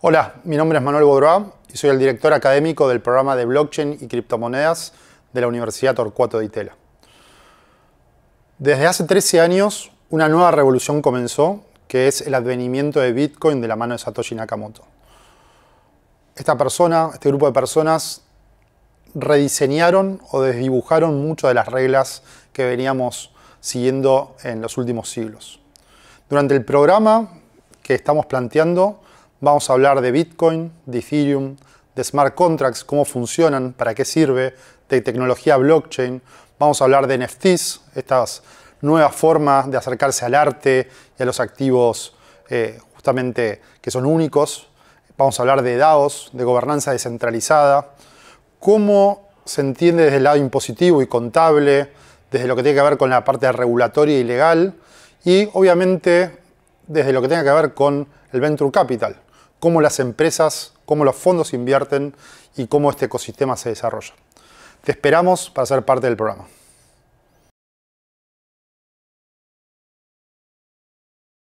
Hola, mi nombre es Manuel Bodroa y soy el director académico del programa de blockchain y criptomonedas de la Universidad Torcuato de Itela. Desde hace 13 años, una nueva revolución comenzó, que es el advenimiento de Bitcoin de la mano de Satoshi Nakamoto. Esta persona, este grupo de personas, rediseñaron o desdibujaron muchas de las reglas que veníamos siguiendo en los últimos siglos. Durante el programa que estamos planteando, Vamos a hablar de Bitcoin, de Ethereum, de smart contracts, cómo funcionan, para qué sirve, de tecnología blockchain. Vamos a hablar de NFTs, estas nuevas formas de acercarse al arte y a los activos eh, justamente que son únicos. Vamos a hablar de DAOs, de gobernanza descentralizada, cómo se entiende desde el lado impositivo y contable, desde lo que tiene que ver con la parte regulatoria y legal, y obviamente desde lo que tenga que ver con el venture capital, cómo las empresas, cómo los fondos invierten y cómo este ecosistema se desarrolla. Te esperamos para ser parte del programa.